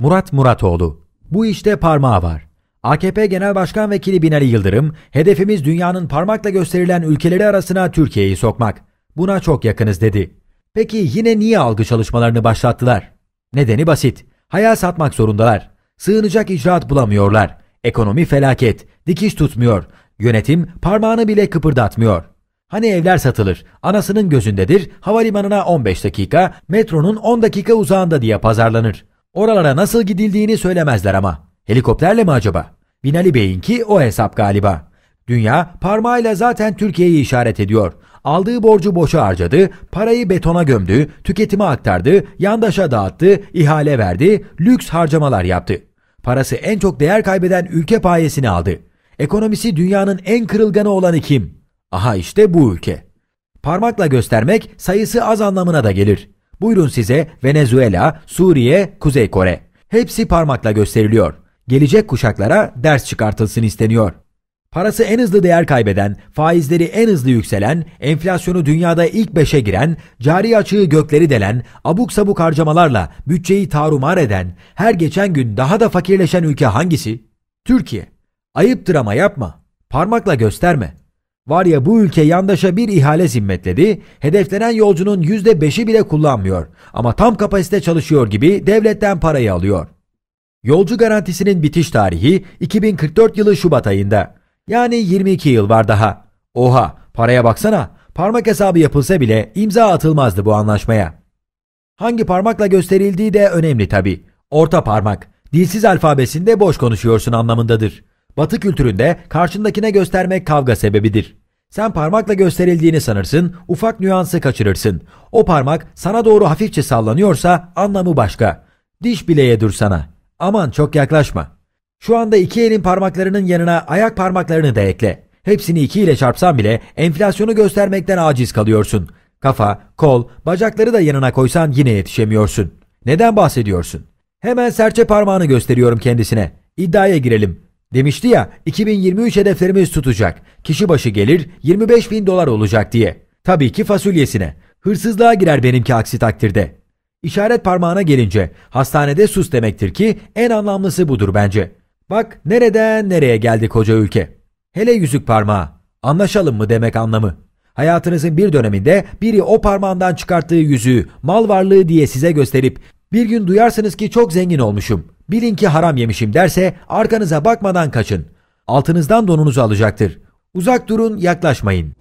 Murat Muratoğlu. Bu işte parmağı var. AKP Genel Başkan Vekili Binali Yıldırım, hedefimiz dünyanın parmakla gösterilen ülkeleri arasına Türkiye'yi sokmak. Buna çok yakınız dedi. Peki yine niye algı çalışmalarını başlattılar? Nedeni basit. Hayal satmak zorundalar. Sığınacak icraat bulamıyorlar. Ekonomi felaket. Dikiş tutmuyor. Yönetim parmağını bile kıpırdatmıyor. Hani evler satılır, anasının gözündedir, havalimanına 15 dakika, metronun 10 dakika uzağında diye pazarlanır. Oralara nasıl gidildiğini söylemezler ama. Helikopterle mi acaba? Binali Bey'inki o hesap galiba. Dünya parmağıyla zaten Türkiye'yi işaret ediyor. Aldığı borcu boşa harcadı, parayı betona gömdü, tüketime aktardı, yandaşa dağıttı, ihale verdi, lüks harcamalar yaptı. Parası en çok değer kaybeden ülke payesini aldı. Ekonomisi dünyanın en kırılganı olanı kim? Aha işte bu ülke. Parmakla göstermek sayısı az anlamına da gelir. Buyurun size Venezuela, Suriye, Kuzey Kore. Hepsi parmakla gösteriliyor. Gelecek kuşaklara ders çıkartılsın isteniyor. Parası en hızlı değer kaybeden, faizleri en hızlı yükselen, enflasyonu dünyada ilk beşe giren, cari açığı gökleri delen, abuk sabuk harcamalarla bütçeyi tarumar eden, her geçen gün daha da fakirleşen ülke hangisi? Türkiye. Ayıptır ama yapma. Parmakla gösterme. Var ya bu ülke yandaşa bir ihale zimmetledi, hedeflenen yolcunun %5'i bile kullanmıyor ama tam kapasite çalışıyor gibi devletten parayı alıyor. Yolcu garantisinin bitiş tarihi 2044 yılı Şubat ayında. Yani 22 yıl var daha. Oha paraya baksana parmak hesabı yapılsa bile imza atılmazdı bu anlaşmaya. Hangi parmakla gösterildiği de önemli tabi. Orta parmak, dilsiz alfabesinde boş konuşuyorsun anlamındadır. Batı kültüründe karşındakine göstermek kavga sebebidir. Sen parmakla gösterildiğini sanırsın, ufak nüansı kaçırırsın. O parmak sana doğru hafifçe sallanıyorsa anlamı başka. Diş bileye dur sana. Aman çok yaklaşma. Şu anda iki elin parmaklarının yanına ayak parmaklarını da ekle. Hepsini iki ile çarpsan bile enflasyonu göstermekten aciz kalıyorsun. Kafa, kol, bacakları da yanına koysan yine yetişemiyorsun. Neden bahsediyorsun? Hemen serçe parmağını gösteriyorum kendisine. İddiaya girelim. Demişti ya 2023 hedeflerimiz tutacak. Kişi başı gelir 25 bin dolar olacak diye. Tabii ki fasulyesine. Hırsızlığa girer benimki aksi takdirde. İşaret parmağına gelince hastanede sus demektir ki en anlamlısı budur bence. Bak nereden nereye geldi koca ülke. Hele yüzük parmağı. Anlaşalım mı demek anlamı. Hayatınızın bir döneminde biri o parmağından çıkarttığı yüzüğü, mal varlığı diye size gösterip bir gün duyarsınız ki çok zengin olmuşum. Bilin ki haram yemişim derse arkanıza bakmadan kaçın. Altınızdan donunuzu alacaktır. Uzak durun, yaklaşmayın.